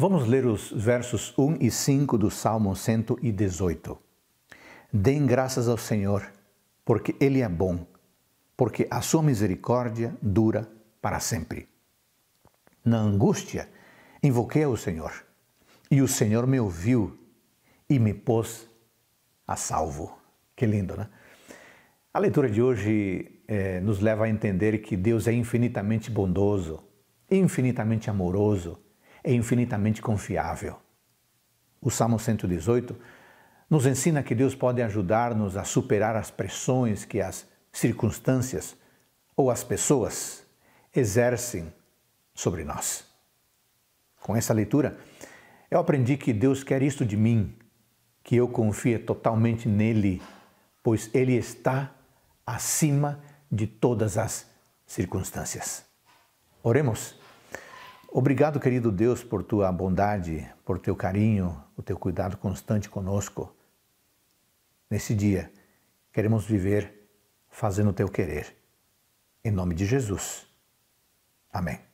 Vamos ler os versos 1 e 5 do Salmo 118. Dêem graças ao Senhor, porque Ele é bom, porque a sua misericórdia dura para sempre. Na angústia, invoquei ao Senhor, e o Senhor me ouviu e me pôs a salvo. Que lindo, né? A leitura de hoje eh, nos leva a entender que Deus é infinitamente bondoso, infinitamente amoroso é infinitamente confiável. O Salmo 118 nos ensina que Deus pode ajudar-nos a superar as pressões que as circunstâncias ou as pessoas exercem sobre nós. Com essa leitura, eu aprendi que Deus quer isto de mim, que eu confie totalmente nele, pois ele está acima de todas as circunstâncias. Oremos. Obrigado, querido Deus, por tua bondade, por teu carinho, o teu cuidado constante conosco. Nesse dia, queremos viver fazendo o teu querer. Em nome de Jesus. Amém.